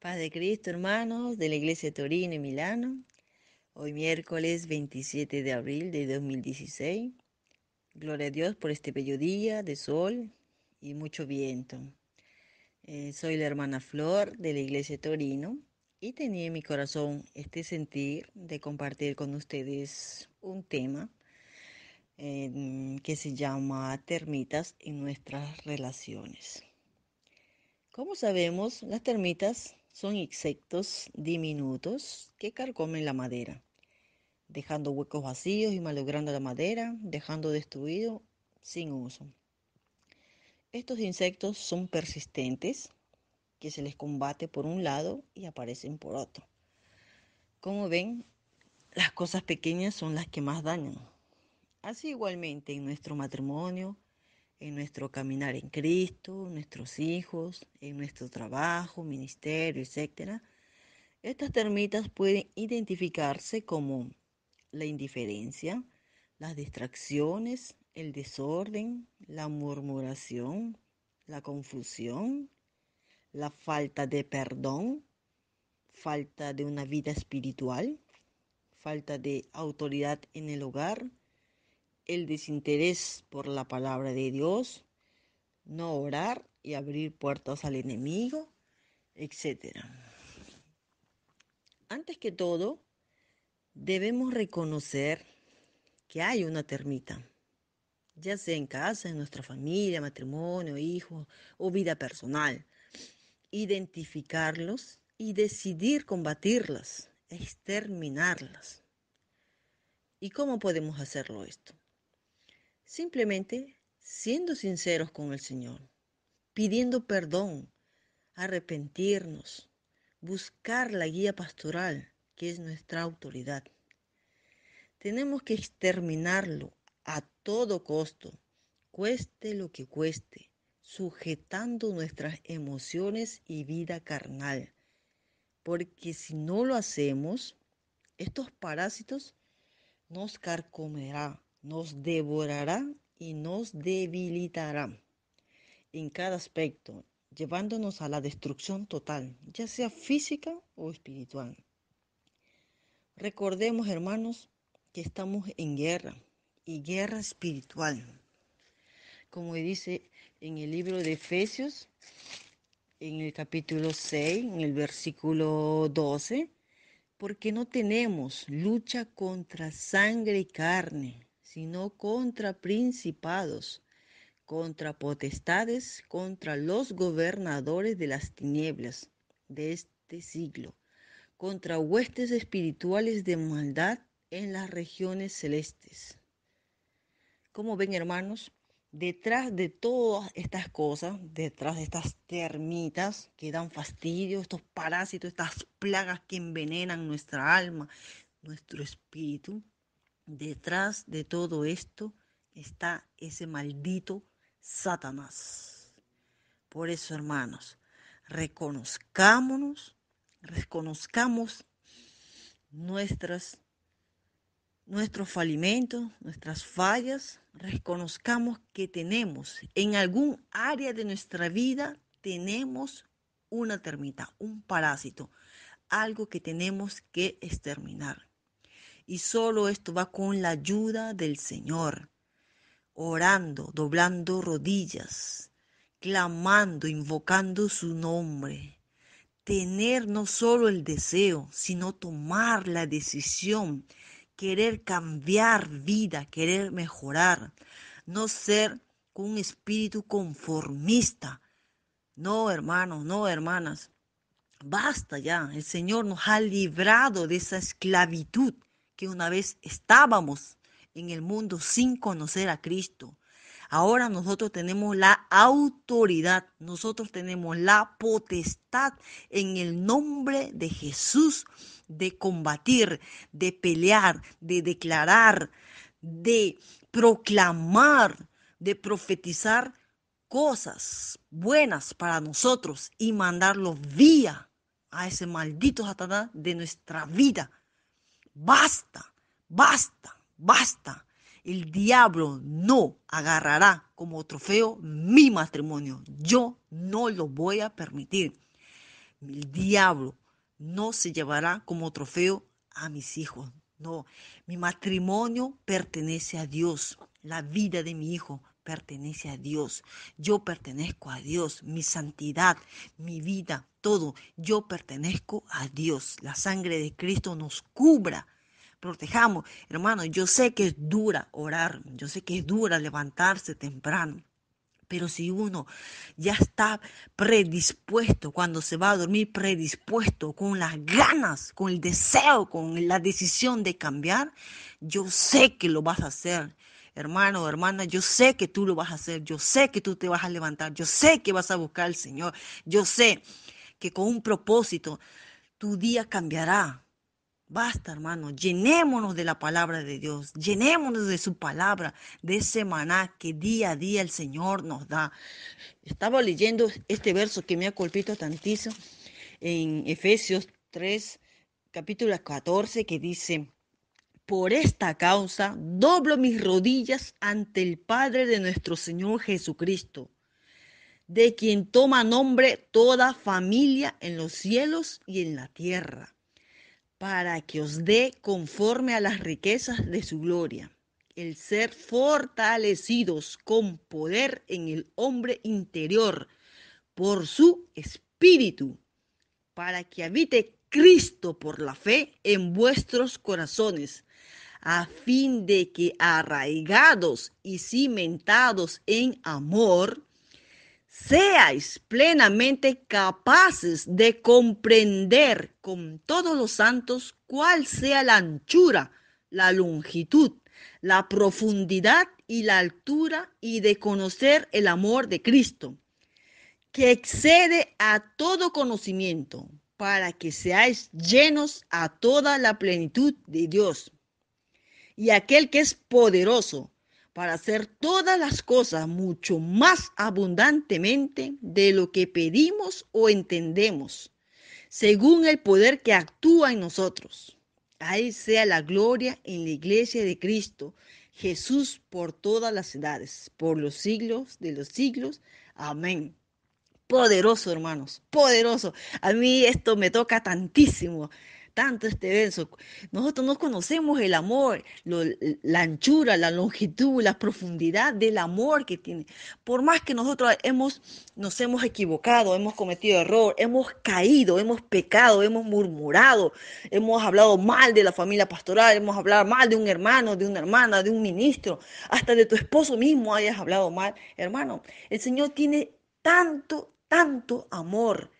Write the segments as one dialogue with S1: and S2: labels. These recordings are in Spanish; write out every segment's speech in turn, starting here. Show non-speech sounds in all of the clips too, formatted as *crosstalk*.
S1: Paz de Cristo, hermanos de la Iglesia de Torino y Milano. Hoy miércoles 27 de abril de 2016. Gloria a Dios por este bello día de sol y mucho viento. Eh, soy la hermana Flor de la Iglesia de Torino y tenía en mi corazón este sentir de compartir con ustedes un tema eh, que se llama termitas en nuestras relaciones. Como sabemos, las termitas son insectos diminutos que carcomen la madera, dejando huecos vacíos y malogrando la madera, dejando destruido sin uso. Estos insectos son persistentes, que se les combate por un lado y aparecen por otro. Como ven, las cosas pequeñas son las que más dañan. Así igualmente en nuestro matrimonio, en nuestro caminar en Cristo, nuestros hijos, en nuestro trabajo, ministerio, etc. Estas termitas pueden identificarse como la indiferencia, las distracciones, el desorden, la murmuración, la confusión, la falta de perdón, falta de una vida espiritual, falta de autoridad en el hogar, el desinterés por la palabra de Dios, no orar y abrir puertas al enemigo, etc. Antes que todo, debemos reconocer que hay una termita, ya sea en casa, en nuestra familia, matrimonio, hijos o vida personal. Identificarlos y decidir combatirlas, exterminarlas. ¿Y cómo podemos hacerlo esto? Simplemente siendo sinceros con el Señor, pidiendo perdón, arrepentirnos, buscar la guía pastoral, que es nuestra autoridad. Tenemos que exterminarlo a todo costo, cueste lo que cueste, sujetando nuestras emociones y vida carnal, porque si no lo hacemos, estos parásitos nos carcomerán nos devorará y nos debilitará en cada aspecto, llevándonos a la destrucción total, ya sea física o espiritual. Recordemos, hermanos, que estamos en guerra y guerra espiritual. Como dice en el libro de Efesios, en el capítulo 6, en el versículo 12, porque no tenemos lucha contra sangre y carne, sino contra principados, contra potestades, contra los gobernadores de las tinieblas de este siglo, contra huestes espirituales de maldad en las regiones celestes. Como ven hermanos, detrás de todas estas cosas, detrás de estas termitas que dan fastidio, estos parásitos, estas plagas que envenenan nuestra alma, nuestro espíritu, Detrás de todo esto está ese maldito Satanás. Por eso, hermanos, reconozcámonos, reconozcamos nuestras, nuestros falimentos, nuestras fallas, reconozcamos que tenemos en algún área de nuestra vida, tenemos una termita, un parásito, algo que tenemos que exterminar. Y solo esto va con la ayuda del Señor, orando, doblando rodillas, clamando, invocando su nombre. Tener no solo el deseo, sino tomar la decisión, querer cambiar vida, querer mejorar, no ser con un espíritu conformista. No, hermanos, no, hermanas. Basta ya, el Señor nos ha librado de esa esclavitud que una vez estábamos en el mundo sin conocer a Cristo. Ahora nosotros tenemos la autoridad, nosotros tenemos la potestad en el nombre de Jesús de combatir, de pelear, de declarar, de proclamar, de profetizar cosas buenas para nosotros y mandarlos vía a ese maldito Satanás de nuestra vida. Basta, basta, basta. El diablo no agarrará como trofeo mi matrimonio. Yo no lo voy a permitir. El diablo no se llevará como trofeo a mis hijos. No, mi matrimonio pertenece a Dios. La vida de mi hijo pertenece a Dios. Yo pertenezco a Dios. Mi santidad, mi vida, todo. Yo pertenezco a Dios. La sangre de Cristo nos cubra protejamos. Hermano, yo sé que es dura orar, yo sé que es dura levantarse temprano. Pero si uno ya está predispuesto, cuando se va a dormir predispuesto, con las ganas, con el deseo, con la decisión de cambiar, yo sé que lo vas a hacer hermano, hermana, yo sé que tú lo vas a hacer, yo sé que tú te vas a levantar, yo sé que vas a buscar al Señor, yo sé que con un propósito tu día cambiará. Basta, hermano, llenémonos de la palabra de Dios, llenémonos de su palabra, de semana que día a día el Señor nos da. Estaba leyendo este verso que me ha colpito tantísimo en Efesios 3, capítulo 14, que dice, por esta causa doblo mis rodillas ante el Padre de nuestro Señor Jesucristo, de quien toma nombre toda familia en los cielos y en la tierra, para que os dé conforme a las riquezas de su gloria, el ser fortalecidos con poder en el hombre interior por su espíritu, para que habite Cristo por la fe en vuestros corazones, a fin de que arraigados y cimentados en amor, seáis plenamente capaces de comprender con todos los santos cuál sea la anchura, la longitud, la profundidad y la altura y de conocer el amor de Cristo, que excede a todo conocimiento para que seáis llenos a toda la plenitud de Dios. Y aquel que es poderoso para hacer todas las cosas mucho más abundantemente de lo que pedimos o entendemos, según el poder que actúa en nosotros. Ahí sea la gloria en la iglesia de Cristo, Jesús por todas las edades, por los siglos de los siglos. Amén poderoso, hermanos, poderoso. A mí esto me toca tantísimo, tanto este verso. Nosotros no conocemos el amor, la anchura, la longitud, la profundidad del amor que tiene. Por más que nosotros hemos, nos hemos equivocado, hemos cometido error, hemos caído, hemos pecado, hemos murmurado, hemos hablado mal de la familia pastoral, hemos hablado mal de un hermano, de una hermana, de un ministro, hasta de tu esposo mismo hayas hablado mal. Hermano, el Señor tiene tanto, tanto amor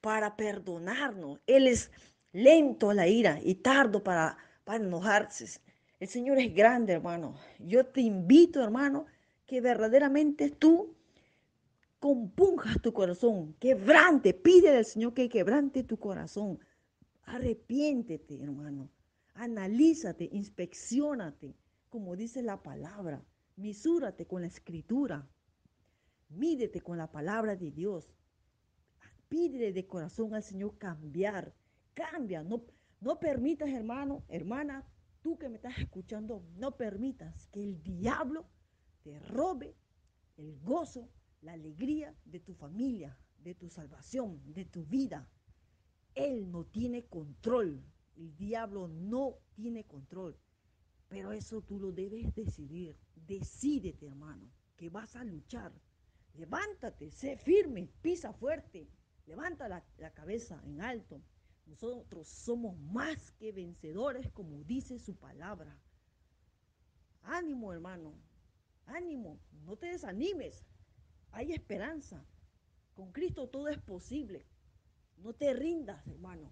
S1: para perdonarnos. Él es lento a la ira y tardo para, enojarse. El Señor es grande, hermano. Yo te invito, hermano, que verdaderamente tú compunjas tu corazón, quebrante, pide al Señor que quebrante tu corazón. Arrepiéntete, hermano. Analízate, inspeccionate, como dice la palabra. Misúrate con la escritura. Mídete con la palabra de Dios. Pídele de corazón al Señor cambiar. Cambia. No, no permitas, hermano, hermana, tú que me estás escuchando, no permitas que el diablo te robe el gozo, la alegría de tu familia, de tu salvación, de tu vida. Él no tiene control. El diablo no tiene control. Pero eso tú lo debes decidir. Decídete, hermano, que vas a luchar levántate, sé firme, pisa fuerte, levanta la, cabeza en alto. Nosotros somos más que vencedores, como dice su palabra. Ánimo, hermano, ánimo, no te desanimes, hay esperanza. Con Cristo todo es posible. No te rindas, hermano.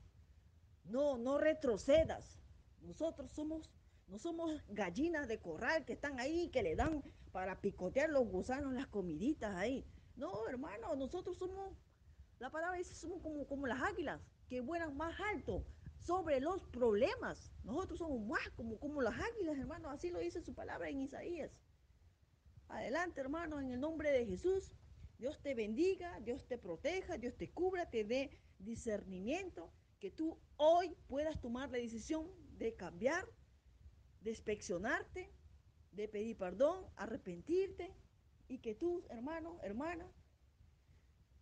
S1: No, no retrocedas. Nosotros somos, no somos gallinas de corral que están ahí, que le dan para picotear los gusanos, las comiditas ahí. No, hermano, nosotros somos, la palabra dice, somos como, como las águilas, que vuelan más alto sobre los problemas. Nosotros somos más como, como las águilas, hermano, así lo dice su palabra en Isaías. Adelante, hermano, en el nombre de Jesús. Dios te bendiga, Dios te proteja, Dios te cubra, te dé discernimiento, que tú hoy puedas tomar la decisión de cambiar, de inspeccionarte, de pedir perdón, arrepentirte y que tú, hermano, hermana,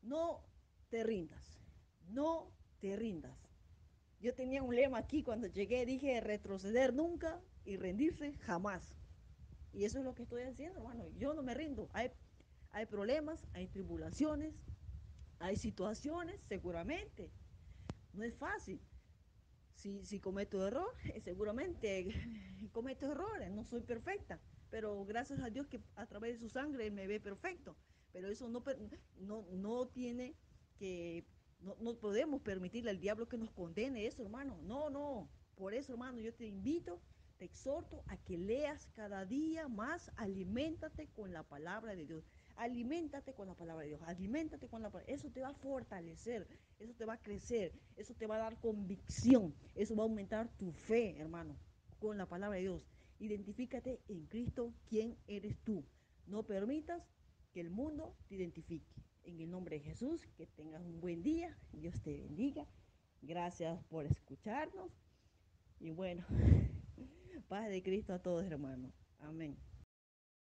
S1: no te rindas, no te rindas. Yo tenía un lema aquí cuando llegué, dije retroceder nunca y rendirse jamás. Y eso es lo que estoy haciendo, hermano. Yo no me rindo. Hay, hay problemas, hay tribulaciones, hay situaciones, seguramente. No es fácil. Si, si cometo error, *laughs* seguramente *laughs* cometo errores, no soy perfecta, pero gracias a Dios que a través de su sangre me ve perfecto. Pero eso no, no, no tiene que, no, no podemos permitirle al diablo que nos condene eso, hermano. No, no. Por eso, hermano, yo te invito te exhorto a que leas cada día más, aliméntate con la palabra de Dios. Aliméntate con la palabra de Dios, aliméntate con la palabra. Eso te va a fortalecer, eso te va a crecer, eso te va a dar convicción, eso va a aumentar tu fe, hermano, con la palabra de Dios. Identifícate en Cristo quién eres tú. No permitas que el mundo te identifique. En el nombre de Jesús, que tengas un buen día. Dios te bendiga. Gracias por escucharnos. Y bueno, *laughs* paz de Cristo a todos, hermano, Amén.